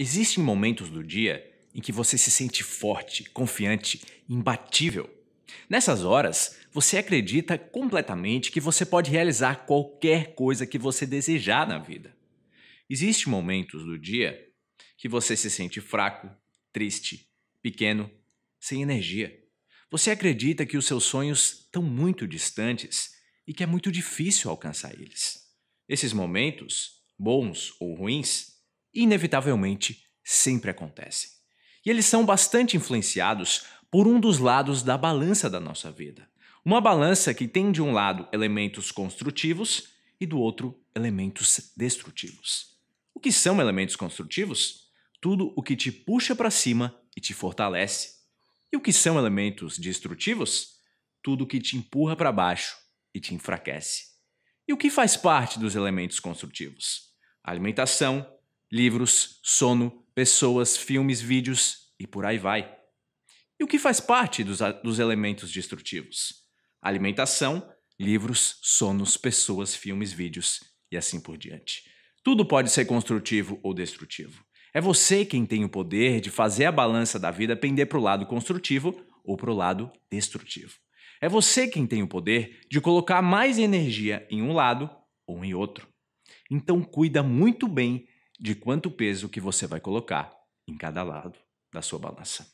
Existem momentos do dia em que você se sente forte, confiante, imbatível. Nessas horas, você acredita completamente que você pode realizar qualquer coisa que você desejar na vida. Existem momentos do dia que você se sente fraco, triste, pequeno, sem energia. Você acredita que os seus sonhos estão muito distantes e que é muito difícil alcançar eles. Esses momentos, bons ou ruins, inevitavelmente sempre acontecem. E eles são bastante influenciados por um dos lados da balança da nossa vida. Uma balança que tem de um lado elementos construtivos e do outro elementos destrutivos. O que são elementos construtivos? Tudo o que te puxa para cima e te fortalece. E o que são elementos destrutivos? Tudo o que te empurra para baixo e te enfraquece. E o que faz parte dos elementos construtivos? Alimentação, livros, sono, pessoas, filmes, vídeos e por aí vai. E o que faz parte dos, dos elementos destrutivos? Alimentação, livros, sonos, pessoas, filmes, vídeos e assim por diante. Tudo pode ser construtivo ou destrutivo. É você quem tem o poder de fazer a balança da vida pender para o lado construtivo ou para o lado destrutivo. É você quem tem o poder de colocar mais energia em um lado ou em outro. Então cuida muito bem de quanto peso que você vai colocar em cada lado da sua balança.